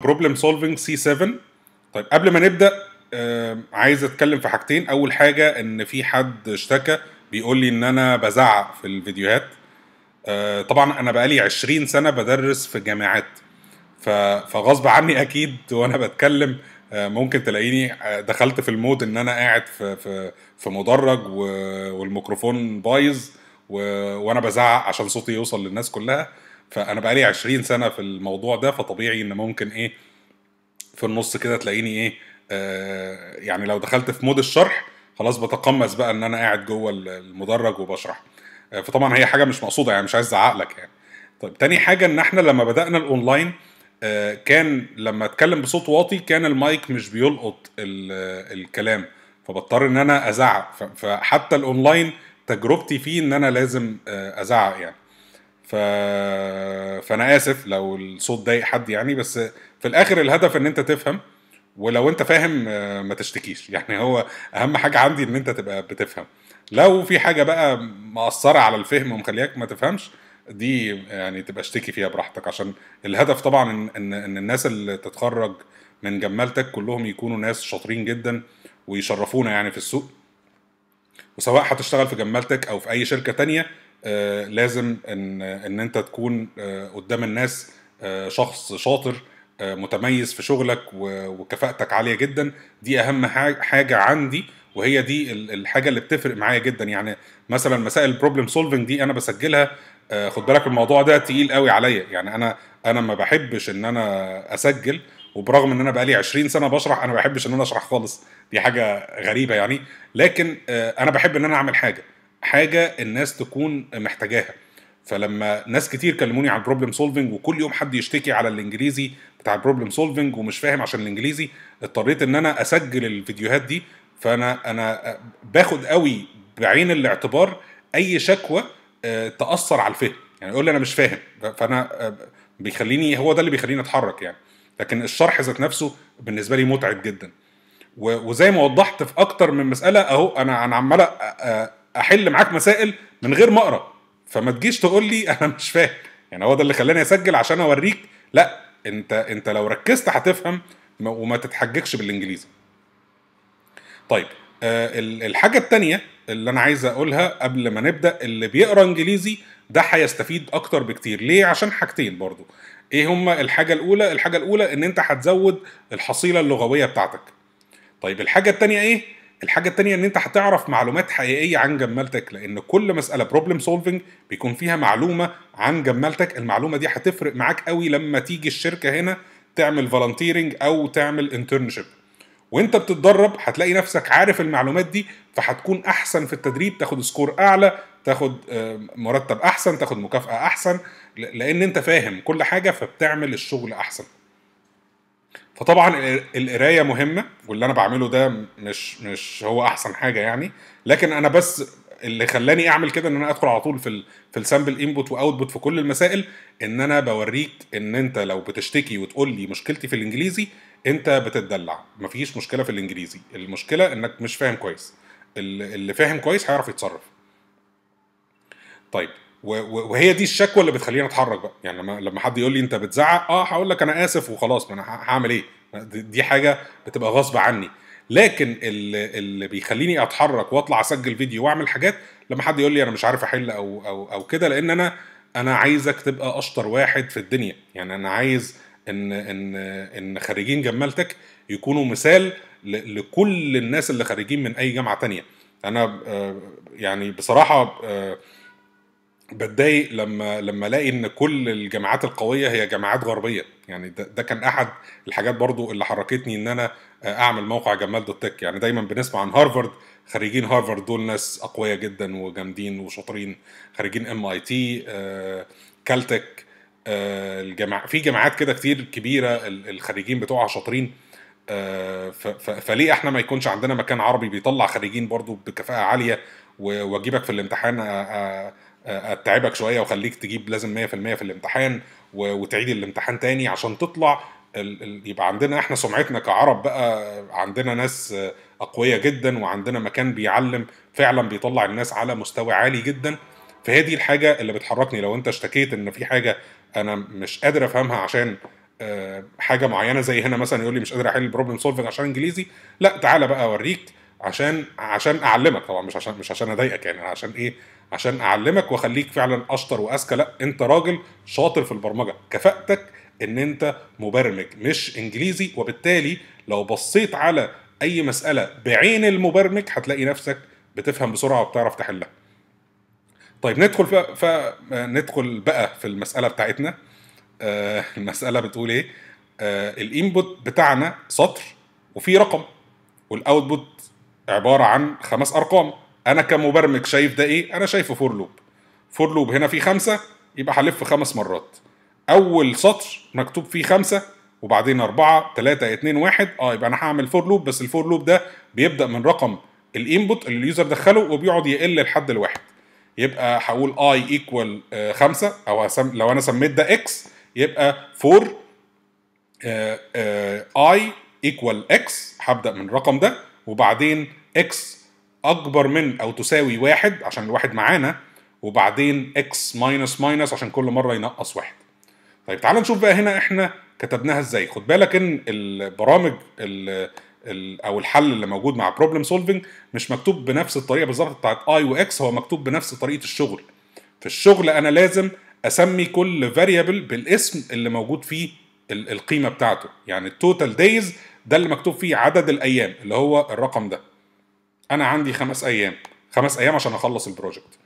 بروبلم سولفنج سي 7 طيب قبل ما نبدا آه، عايز اتكلم في حاجتين اول حاجه ان في حد اشتكى بيقول لي ان انا بزعق في الفيديوهات آه، طبعا انا بقالي 20 سنه بدرس في جامعات فغصب عني اكيد وانا بتكلم آه، ممكن تلاقيني دخلت في المود ان انا قاعد في في في مدرج والميكروفون بايظ وانا بزعق عشان صوتي يوصل للناس كلها فانا بقالي 20 سنه في الموضوع ده فطبيعي ان ممكن ايه في النص كده تلاقيني ايه آه يعني لو دخلت في مود الشرح خلاص بتقمص بقى ان انا قاعد جوه المدرج وبشرح آه فطبعا هي حاجه مش مقصوده يعني مش عايز ازعق لك يعني طيب تاني حاجه ان احنا لما بدانا الاونلاين آه كان لما اتكلم بصوت واطي كان المايك مش بيلقط الكلام فبضطر ان انا ازعق فحتى الاونلاين تجربتي فيه ان انا لازم آه، ازعق يعني ف... فانا اسف لو الصوت ضايق حد يعني بس في الاخر الهدف ان انت تفهم ولو انت فاهم آه، ما تشتكيش يعني هو اهم حاجه عندي ان انت تبقى بتفهم لو في حاجه بقى مأثره على الفهم ومخلياك ما تفهمش دي يعني تبقى اشتكي فيها براحتك عشان الهدف طبعا ان ان, إن الناس اللي تتخرج من جمالتك كلهم يكونوا ناس شاطرين جدا ويشرفونا يعني في السوق وسواء هتشتغل في جمالتك او في اي شركه تانية آه، لازم ان ان انت تكون آه، قدام الناس آه، شخص شاطر متميز في شغلك وكفاءتك عاليه جدا دي اهم حاجه عندي وهي دي الحاجه اللي بتفرق معايا جدا يعني مثلا مسائل البروبلم سولفنج دي انا بسجلها خد بالك الموضوع ده تقيل قوي عليا يعني انا انا ما بحبش ان انا اسجل وبرغم ان انا بقالي 20 سنه بشرح انا ما بحبش ان انا اشرح خالص دي حاجه غريبه يعني لكن انا بحب ان انا اعمل حاجه حاجه الناس تكون محتاجاها فلما ناس كتير كلموني عن بروبلم سولفنج وكل يوم حد يشتكي على الانجليزي بتاع بروبلم سولفنج ومش فاهم عشان الانجليزي اضطريت ان انا اسجل الفيديوهات دي فانا انا باخد قوي بعين الاعتبار اي شكوى آه، تاثر على الفهم يعني يقول لي انا مش فاهم فانا آه، بيخليني هو ده اللي بيخليني اتحرك يعني لكن الشرح ذات نفسه بالنسبه لي متعب جدا وزي ما وضحت في اكتر من مساله اهو انا انا عمال احل معاك مسائل من غير ما اقرا فما تجيش تقول لي انا مش فاهم يعني هو ده اللي خلاني اسجل عشان اوريك لا انت انت لو ركزت هتفهم وما تتحججش بالانجليزي طيب أه الحاجه الثانيه اللي انا عايز اقولها قبل ما نبدا اللي بيقرا انجليزي ده هيستفيد اكتر بكتير ليه عشان حاجتين برضو ايه هما الحاجه الاولى الحاجه الاولى ان انت هتزود الحصيله اللغويه بتاعتك طيب الحاجه الثانيه ايه الحاجه التانية ان انت هتعرف معلومات حقيقيه عن جمالتك لان كل مساله بروبلم سولفنج بيكون فيها معلومه عن جمالتك المعلومه دي هتفرق معاك قوي لما تيجي الشركه هنا تعمل فالنتيرنج او تعمل انترنشيب وانت بتتدرب هتلاقي نفسك عارف المعلومات دي فهتكون احسن في التدريب تاخد سكور اعلى تاخد آه، مرتب احسن تاخد مكافاه احسن لان انت فاهم كل حاجه فبتعمل الشغل احسن فطبعا القرايه مهمه واللي انا بعمله ده مش مش هو احسن حاجه يعني لكن انا بس اللي خلاني اعمل كده ان انا ادخل على طول في الـ في السامبل انبوت واوتبوت في كل المسائل ان انا بوريك ان انت لو بتشتكي وتقول لي مشكلتي في الانجليزي انت بتتدلع مفيش مشكله في الانجليزي المشكله انك مش فاهم كويس اللي فاهم كويس هيعرف يتصرف طيب وهي دي الشكوى اللي بتخليني اتحرك بقى يعني لما لما حد يقول لي انت بتزعق اه هقول لك انا اسف وخلاص ما انا هعمل ايه دي حاجه بتبقى غصب عني لكن اللي, اللي بيخليني اتحرك واطلع اسجل فيديو واعمل حاجات لما حد يقول لي انا مش عارف احل او او او كده لان انا انا عايزك تبقى اشطر واحد في الدنيا يعني انا عايز ان ان ان خريجين جمالتك يكونوا مثال لكل الناس اللي خريجين من اي جامعه تانية انا آه، يعني بصراحه آه، بتضايق لما لما الاقي ان كل الجامعات القويه هي جامعات غربيه يعني ده, ده كان احد الحاجات برضو اللي حركتني ان انا اعمل موقع جمال دوت تك يعني دايما بنسمع عن هارفارد خريجين هارفارد دول ناس اقوياء جدا وجامدين وشاطرين خريجين ام اي تي كالتك الجامع في جامعات كده كتير كبيره الخريجين بتوعها شاطرين آه، فليه احنا ما يكونش عندنا مكان عربي بيطلع خريجين برضو بكفاءه عاليه واجيبك في الامتحان آه اتعبك شويه وخليك تجيب لازم 100% في الامتحان وتعيد الامتحان تاني عشان تطلع يبقى عندنا احنا سمعتنا كعرب بقى عندنا ناس اقوياء جدا وعندنا مكان بيعلم فعلا بيطلع الناس على مستوى عالي جدا فهي دي الحاجه اللي بتحركني لو انت اشتكيت ان في حاجه انا مش قادر افهمها عشان آه، حاجه معينه زي هنا مثلا يقول لي مش قادر احل البروبلم سولفنج عشان انجليزي لا تعالى بقى اوريك عشان عشان اعلمك طبعا مش عشان مش عشان اضايقك يعني عشان ايه عشان اعلمك واخليك فعلا اشطر واذكى لا انت راجل شاطر في البرمجه كفاءتك ان انت مبرمج مش انجليزي وبالتالي لو بصيت على اي مساله بعين المبرمج هتلاقي نفسك بتفهم بسرعه وبتعرف تحلها طيب ندخل بقى ف... ندخل بقى في المساله بتاعتنا آه المساله بتقول ايه آه الانبوت بتاعنا سطر وفيه رقم والاوتبوت عباره عن خمس ارقام انا كمبرمج شايف ده ايه انا شايفه فور لوب فور لوب هنا في خمسة يبقى هلف خمس مرات اول سطر مكتوب فيه خمسة وبعدين أربعة تلاتة اتنين واحد اه يبقى انا هعمل فور لوب بس الفور لوب ده بيبدا من رقم الانبوت اللي اليوزر دخله وبيقعد يقل لحد الواحد يبقى هقول اي ايكوال آه، خمسة او لو انا سميت ده اكس يبقى فور اي ايكوال اكس هبدا من الرقم ده وبعدين اكس اكبر من او تساوي واحد عشان الواحد معانا وبعدين اكس ماينس ماينس عشان كل مره ينقص واحد طيب تعال نشوف بقى هنا احنا كتبناها ازاي خد بالك ان البرامج الـ الـ او الحل اللي موجود مع بروبلم سولفنج مش مكتوب بنفس الطريقه بالظبط بتاعت اي واكس هو مكتوب بنفس طريقه الشغل في الشغل انا لازم اسمي كل فاريبل بالاسم اللي موجود فيه القيمه بتاعته يعني التوتال دايز ده اللي مكتوب فيه عدد الايام اللي هو الرقم ده انا عندي خمس ايام خمس ايام عشان اخلص البروجكت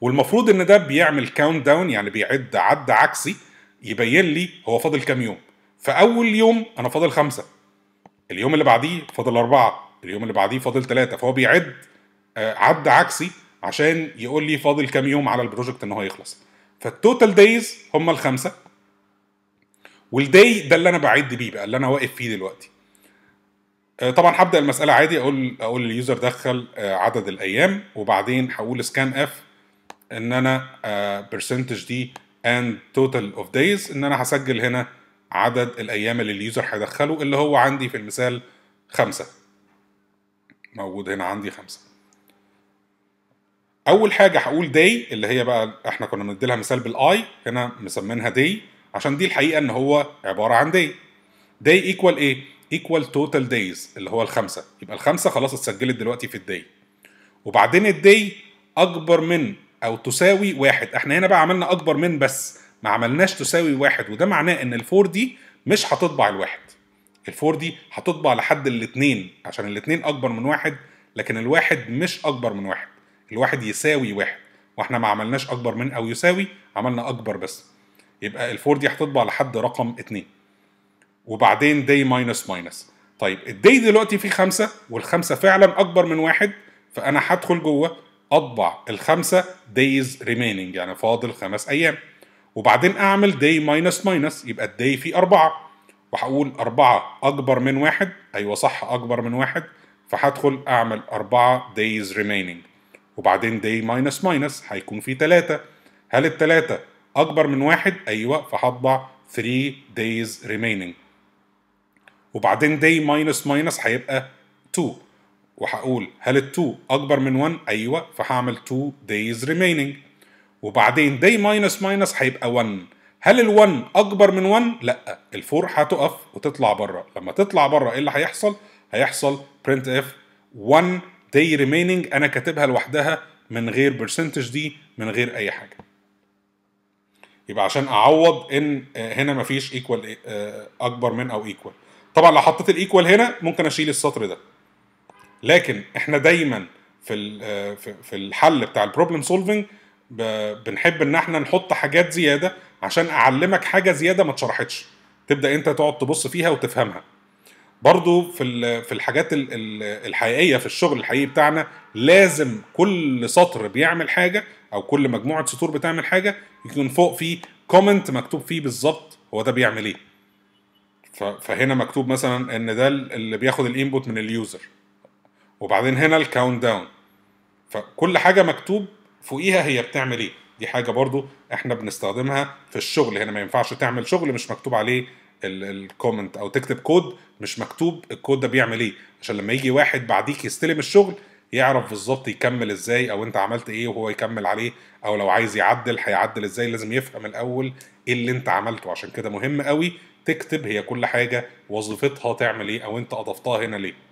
والمفروض ان ده بيعمل كاونت داون يعني بيعد عد عكسي يبين لي هو فاضل كام يوم فاول يوم انا فاضل خمسه اليوم اللي بعديه فاضل اربعه اليوم اللي بعديه فاضل ثلاثه فهو بيعد آه، عد عكسي عشان يقول لي فاضل كام يوم على البروجكت ان هو يخلص فالتوتال دايز هم الخمسه والداي ده اللي انا بعد بيه بقى اللي انا واقف فيه دلوقتي آه، طبعا هبدا المساله عادي اقول اقول لليوزر دخل آه، عدد الايام وبعدين هقول سكان اف ان انا برسنتج آه، دي اند توتال اوف دايز ان انا هسجل هنا عدد الايام اللي اليوزر هيدخله اللي هو عندي في المثال خمسة موجود هنا عندي خمسة اول حاجه هقول داي اللي هي بقى احنا كنا بنديلها مثال بالاي هنا مسمينها داي عشان دي الحقيقه ان هو عباره عن داي داي ايكوال ايه ايكوال توتال دايز اللي هو الخمسه يبقى الخمسه خلاص اتسجلت دلوقتي في الداي وبعدين الداي اكبر من او تساوي واحد احنا هنا بقى عملنا اكبر من بس ما عملناش تساوي واحد وده معناه ان الفور دي مش هتطبع الواحد الفور دي هتطبع لحد الاثنين عشان الاثنين اكبر من واحد لكن الواحد مش اكبر من واحد الواحد يساوي واحد واحنا ما عملناش اكبر من او يساوي عملنا اكبر بس يبقى الفور دي هتطبع لحد رقم اثنين وبعدين دي ماينس ماينس طيب الداي دلوقتي فيه خمسة والخمسة فعلا أكبر من واحد فأنا هدخل جوه أطبع الخمسة دايز ريميننج يعني فاضل خمس أيام وبعدين أعمل دي ماينس ماينس يبقى الداي فيه أربعة وهقول أربعة أكبر من واحد أيوة صح أكبر من واحد فهدخل أعمل أربعة دايز ريميننج وبعدين دي ماينس ماينس هيكون فيه تلاتة هل التلاتة أكبر من واحد؟ أيوة فهطبع 3 days remaining وبعدين دي ماينس ماينس هيبقى 2 وهقول هل ال 2 اكبر من 1 ايوه فهعمل 2 دايز ريميننج وبعدين دي ماينس ماينس هيبقى 1 هل ال1 اكبر من 1 لا ال4 هتقف وتطلع بره لما تطلع بره ايه اللي هيحصل هيحصل برنت اف 1 دي ريميننج انا كاتبها لوحدها من غير برسنتج دي من غير اي حاجه يبقى عشان اعوض ان آه، هنا مفيش ايكوال آه، اكبر من او ايكوال طبعا لو حطيت الايكوال هنا ممكن اشيل السطر ده لكن احنا دايما في آه، في الحل بتاع البروبلم سولفنج بنحب ان احنا نحط حاجات زياده عشان اعلمك حاجه زياده ما اتشرحتش تبدا انت تقعد تبص فيها وتفهمها برضو في في الحاجات الحقيقيه في الشغل الحقيقي بتاعنا لازم كل سطر بيعمل حاجه او كل مجموعه سطور بتعمل حاجه يكون فوق فيه كومنت مكتوب فيه بالظبط هو ده بيعمل ايه فهنا مكتوب مثلا ان ده اللي بياخد الانبوت من اليوزر وبعدين هنا الكاونت داون فكل حاجه مكتوب فوقيها هي بتعمل ايه دي حاجه برضو احنا بنستخدمها في الشغل هنا ما ينفعش تعمل شغل مش مكتوب عليه الكومنت او تكتب كود مش مكتوب الكود ده بيعمل ايه عشان لما يجي واحد بعديك يستلم الشغل يعرف بالظبط يكمل ازاي او انت عملت ايه وهو يكمل عليه او لو عايز يعدل هيعدل ازاي لازم يفهم الاول ايه اللي انت عملته عشان كده مهم قوي تكتب هي كل حاجه وظيفتها تعمل ايه او انت اضفتها هنا ليه